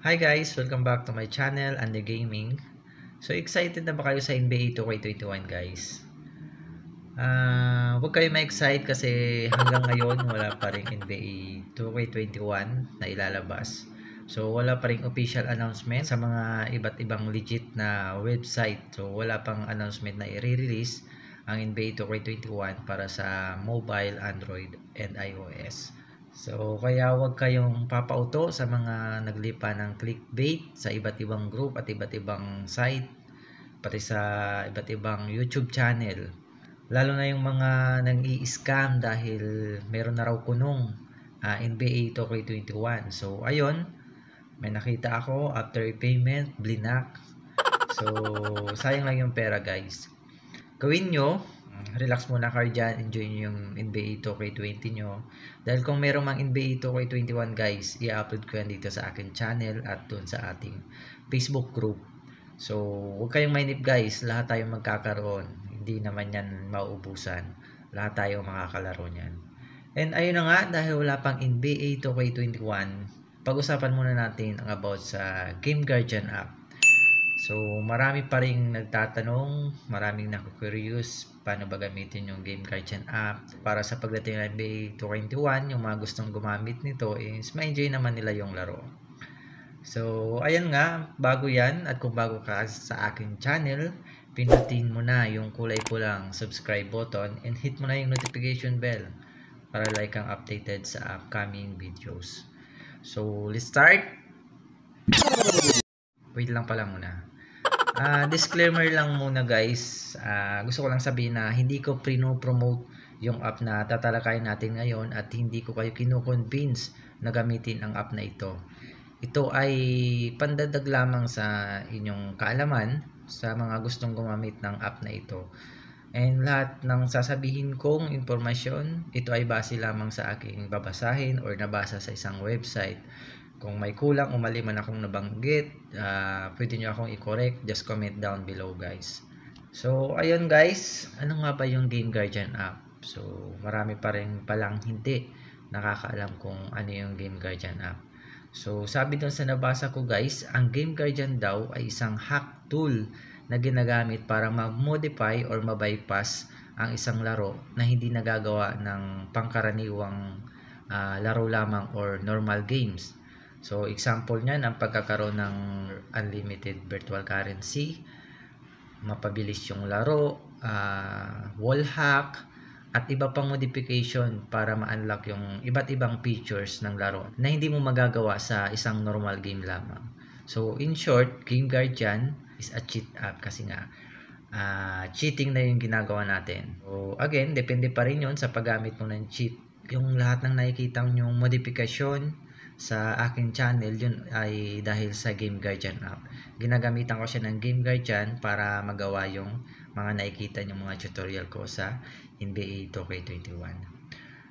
Hi guys! Welcome back to my channel, Under Gaming. So, excited na ba kayo sa NBA 2K21 guys? Uh, huwag kayo ma-excite kasi hanggang ngayon wala pa rin NBA 2K21 na ilalabas. So, wala pa rin official announcement sa mga iba't ibang legit na website. So, wala pang announcement na i-release ang NBA 2K21 para sa mobile, Android, and iOS. So, kaya huwag kayong papauto sa mga naglipa ng clickbait sa iba't ibang group at iba't ibang site, pati sa iba't ibang YouTube channel. Lalo na yung mga nang i-scam dahil meron na raw kunong uh, NBA 2K21. So, ayun, may nakita ako after payment, blinak. So, sayang lang yung pera guys. Gawin nyo, relax muna kayo dyan, enjoy nyo yung NBA 2K20 nyo. Dahil kung meron mang NBA 2K21 guys, i-upload ko yan dito sa akin channel at dun sa ating Facebook group. So, huwag kayong mainip guys, lahat tayo magkakaroon. Hindi naman yan mauubusan. Lahat tayo makakalaro niyan. And ayun na nga, dahil wala pang NBA 2K21, pag-usapan muna natin ang about sa Game Guardian app So, marami pa rin nagtatanong, maraming naku-curious paano ba gamitin yung Game Guardian app. Para sa pagdating ng May 21, yung mga gustong gumamit nito is ma-enjoy naman nila yung laro. So, ayan nga, bago yan at kung bago ka sa akin channel, pinutin mo na yung kulay pulang subscribe button and hit mo na yung notification bell para like ang updated sa upcoming videos. So, let's start! Wait lang pala muna uh, disclaimer lang muna guys. Uh, gusto ko lang sabihin na hindi ko prino-promote yung app na tatalakayin natin ngayon at hindi ko kayo kinukonvince na gamitin ang app na ito. Ito ay pandadag lamang sa inyong kaalaman sa mga gustong gumamit ng app na ito. And lahat ng sasabihin kong information ito ay base lamang sa aking babasahin or nabasa sa isang website kung may kulang o mali man akong nabanggit, uh, pwede nyo akong i-correct. Just comment down below guys. So, ayun guys. Ano nga ba yung Game Guardian app? So, marami pa rin palang hindi nakakaalam kung ano yung Game Guardian app. So, sabi doon sa nabasa ko guys, ang Game Guardian daw ay isang hack tool na ginagamit para mag modify or mabypass ang isang laro na hindi nagagawa ng pangkaraniwang uh, laro lamang or normal games. So, example niyan ang pagkakaroon ng unlimited virtual currency, mapabilis yung laro, uh, wall hack, at iba pang modification para ma-unlock yung iba't ibang features ng laro na hindi mo magagawa sa isang normal game lamang. So, in short, Game Guardian is a cheat app kasi nga uh, cheating na yung ginagawa natin. So, again, depende pa rin yon sa paggamit mo ng cheat. Yung lahat ng nakikita yung modification, sa aking channel yun ay dahil sa Game Guardian app. Ginagamitan ko siya ng Game Guardian para magawa yung mga nakikita yung mga tutorial ko sa NBA 2K21.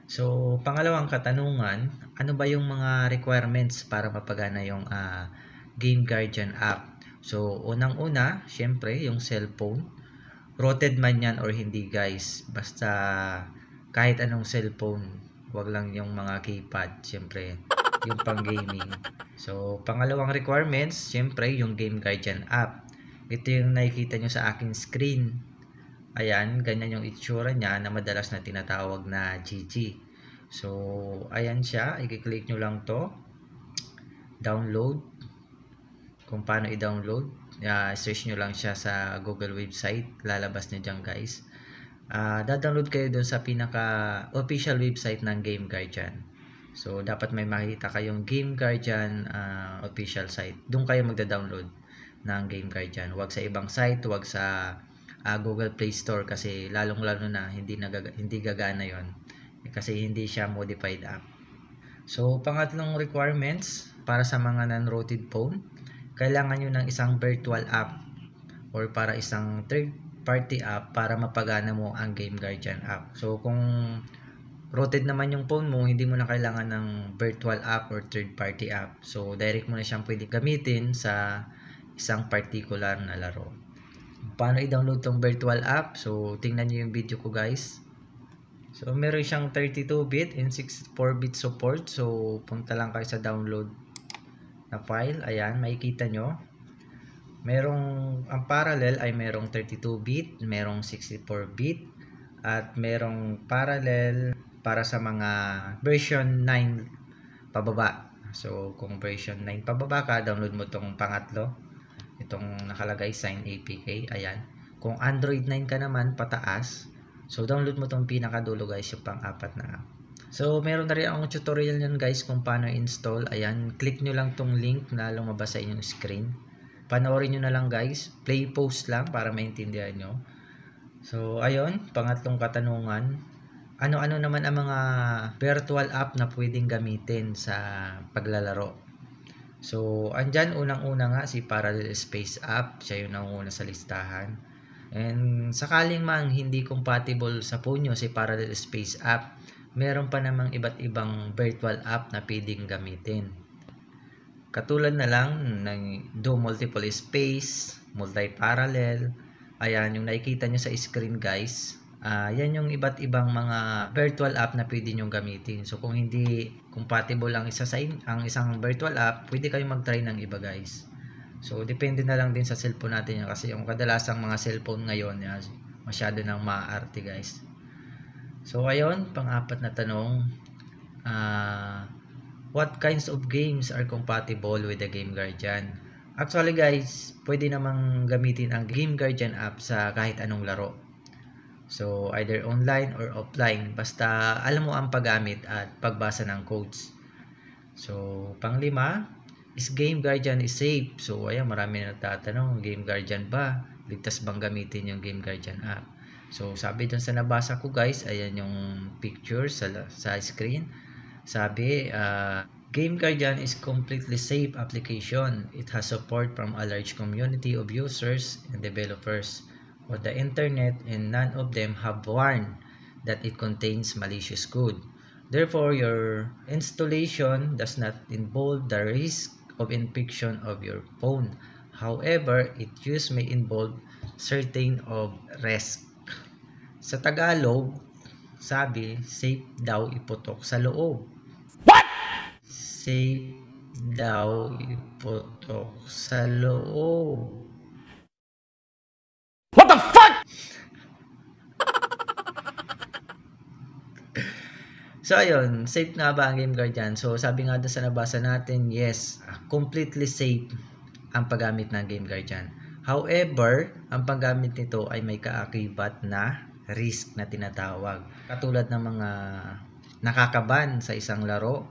So, pangalawang katanungan, ano ba yung mga requirements para mapagana yung uh, Game Guardian app? So, unang-una, syempre, yung cellphone. Roted man yan or hindi guys, basta kahit anong cellphone, wag lang yung mga keypad, syempre yung pang gaming. So, pangalawang requirements, syempre yung Game Guardian app. Ito yung nakikita nyo sa akin screen. Ayan, ganyan yung itsura niya na madalas na tinatawag na GG. So, ayan siya. I-click nyo lang to. Download. Kung paano i-download. Uh, search nyo lang siya sa Google website. Lalabas nyo dyan guys. Uh, da-download kayo dun sa pinaka official website ng Game Guardian. So, dapat may makikita kayong Game Guardian uh, official site. Doon kayo magda-download ng Game Guardian. Huwag sa ibang site, huwag sa uh, Google Play Store kasi lalong-lalo na hindi, nagaga, hindi gagana yon eh, kasi hindi siya modified app. So, pangatlong requirements para sa mga non-rooted phone, kailangan nyo ng isang virtual app or para isang third party app para mapagana mo ang Game Guardian app. So, kung rooted naman yung phone mo, hindi mo na kailangan ng virtual app or third-party app. So, direct mo na siyang pwede gamitin sa isang particular na laro. Paano i-download tong virtual app? So, tingnan nyo yung video ko guys. So, meron siyang 32-bit and 64-bit support. So, punta lang kayo sa download na file. Ayan, makikita nyo. Merong, ang parallel ay merong 32-bit, merong 64-bit, at merong parallel para sa mga version 9 pababa. So, kung version 9 pababa ka, download mo tong pangatlo. Itong nakalagay Sign APK. Ayan. Kung Android 9 ka naman, pataas. So, download mo tong pinakadulo guys, yung pang-apat na So, meron na rin akong tutorial nyan guys kung paano install. Ayan, click nyo lang tong link na lumabas sa inyong screen. Panoorin nyo na lang guys. Play post lang para maintindihan nyo. So, ayun, pangatlong katanungan ano-ano naman ang mga virtual app na pwedeng gamitin sa paglalaro. So, andyan unang-una nga si Parallel Space app, siya yung nanguna sa listahan. And sakaling mang hindi compatible sa phone nyo si Parallel Space app, meron pa namang iba't ibang virtual app na pwedeng gamitin. Katulad na lang ng do multiple space, multi-parallel, ayan yung nakikita nyo sa screen guys, Uh, yan yung iba't ibang mga virtual app na pwede nyong gamitin. So kung hindi compatible ang isa sa in, ang isang virtual app, pwede kayong mag-try ng iba guys. So depende na lang din sa cellphone natin yan kasi yung kadalasang mga cellphone ngayon yan, masyado nang maarte guys. So ayun, pang-apat na tanong. Uh, what kinds of games are compatible with the Game Guardian? Actually guys, pwede namang gamitin ang Game Guardian app sa kahit anong laro. So, either online or offline. Basta alam mo ang paggamit at pagbasa ng codes. So, panglima, is Game Guardian is safe? So, ayan, marami na tatanong, Game Guardian ba? Ligtas bang gamitin yung Game Guardian app? So, sabi dun sa nabasa ko guys, ayan yung picture sa, sa screen. Sabi, uh, Game Guardian is completely safe application. It has support from a large community of users and developers or the internet and none of them have warned that it contains malicious code. Therefore, your installation does not involve the risk of infection of your phone. However, it use may involve certain of risk. Sa Tagalog, sabi, safe daw iputok sa loob. What? Safe daw iputok sa loob. So, ayun, safe nga ba ang Game Guardian? So, sabi nga doon sa nabasa natin, yes, completely safe ang paggamit ng Game Guardian. However, ang paggamit nito ay may kaakibat na risk na tinatawag. Katulad ng mga nakakaban sa isang laro.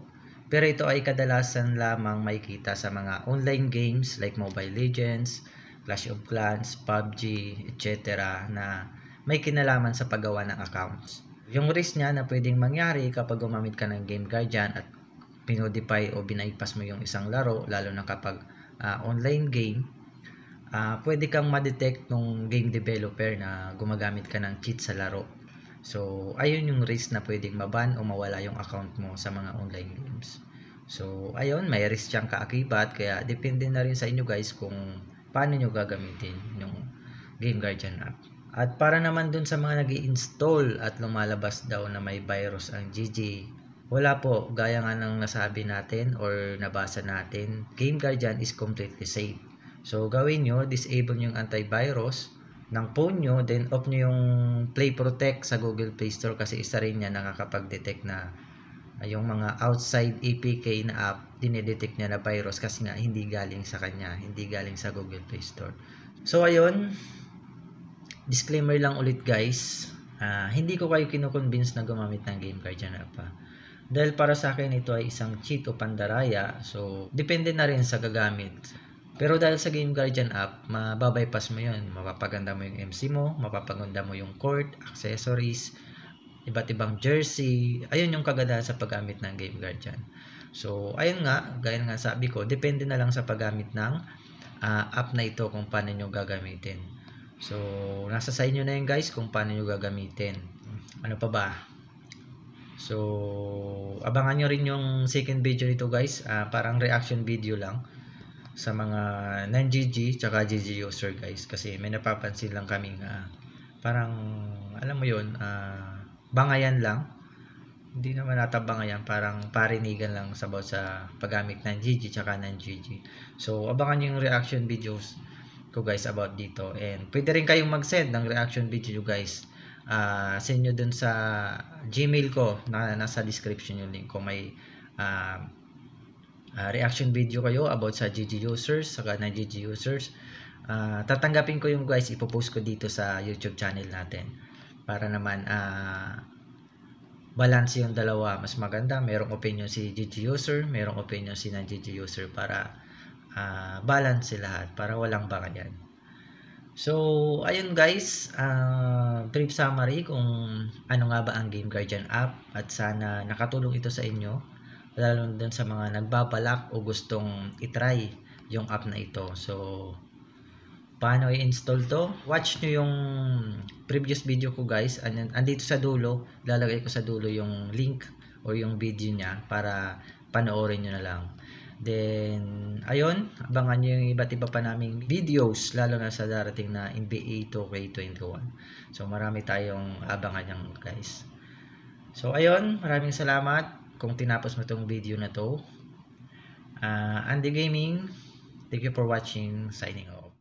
Pero ito ay kadalasan lamang makikita sa mga online games like Mobile Legends, Clash of Clans, PUBG, etc. na may kinalaman sa paggawa ng accounts yung risk niya na pwedeng mangyari kapag gumamit ka ng game guardian at pinodify o binaypas mo yung isang laro lalo na kapag uh, online game uh, pwede kang ma-detect nung game developer na gumagamit ka ng cheat sa laro so ayun yung risk na pwedeng maban o mawala yung account mo sa mga online games so ayun may risk siyang kaakibat kaya depende na rin sa inyo guys kung paano nyo gagamitin yung game guardian app at para naman dun sa mga nag install at lumalabas daw na may virus ang GG, wala po, gaya nga ng nasabi natin or nabasa natin, Game Guardian is completely safe. So gawin nyo, disable yung antivirus ng phone nyo, then off nyo yung Play Protect sa Google Play Store kasi isa rin yan nakakapag-detect na ah, yung mga outside APK e na app, dinedetect niya na virus kasi nga hindi galing sa kanya, hindi galing sa Google Play Store. So ayun, disclaimer lang ulit guys, uh, hindi ko kayo kinukonvince na gumamit ng game card yan pa. Dahil para sa akin ito ay isang cheat o pandaraya, so depende na rin sa gagamit. Pero dahil sa Game Guardian app, mababypass mo yun. Mapapaganda mo yung MC mo, mapapaganda mo yung court, accessories, iba't ibang jersey. Ayun yung kagandahan sa paggamit ng Game Guardian. So, ayun nga, gaya nga sabi ko, depende na lang sa paggamit ng uh, app na ito kung paano nyo gagamitin. So, nasa sa inyo na yan guys kung paano nyo gagamitin. Ano pa ba? So, abangan nyo rin yung second video nito guys. Uh, parang reaction video lang sa mga 9 gg tsaka GG user guys. Kasi may napapansin lang kaming uh, parang, alam mo yun, uh, bangayan lang. Hindi naman nata bangayan, parang parinigan lang sa about sa paggamit ng GG tsaka ng GG. So, abangan nyo yung reaction videos ko guys about dito. And pwede rin kayong mag-send ng reaction video guys. Uh, send nyo dun sa Gmail ko na nasa description yung link ko. May uh, uh, reaction video kayo about sa GG users, saka na GG users. Uh, tatanggapin ko yung guys, ipopost ko dito sa YouTube channel natin. Para naman uh, balance yung dalawa. Mas maganda, merong opinion si GG user, merong opinion si non-GG user para uh, balance lahat para walang bangan yan. So, ayun guys, uh, ah, brief summary kung ano nga ba ang Game Guardian app at sana nakatulong ito sa inyo lalo dun sa mga nagbabalak o gustong itry yung app na ito. So, paano i-install to? Watch nyo yung previous video ko guys. And, andito sa dulo, lalagay ko sa dulo yung link or yung video niya para panoorin nyo na lang. Then, ayun, abangan nyo yung iba't iba pa naming videos, lalo na sa darating na NBA 2K21. So, marami tayong abangan yan, guys. So, ayun, maraming salamat kung tinapos mo itong video na to. Uh, Andy Gaming, thank you for watching. Signing off.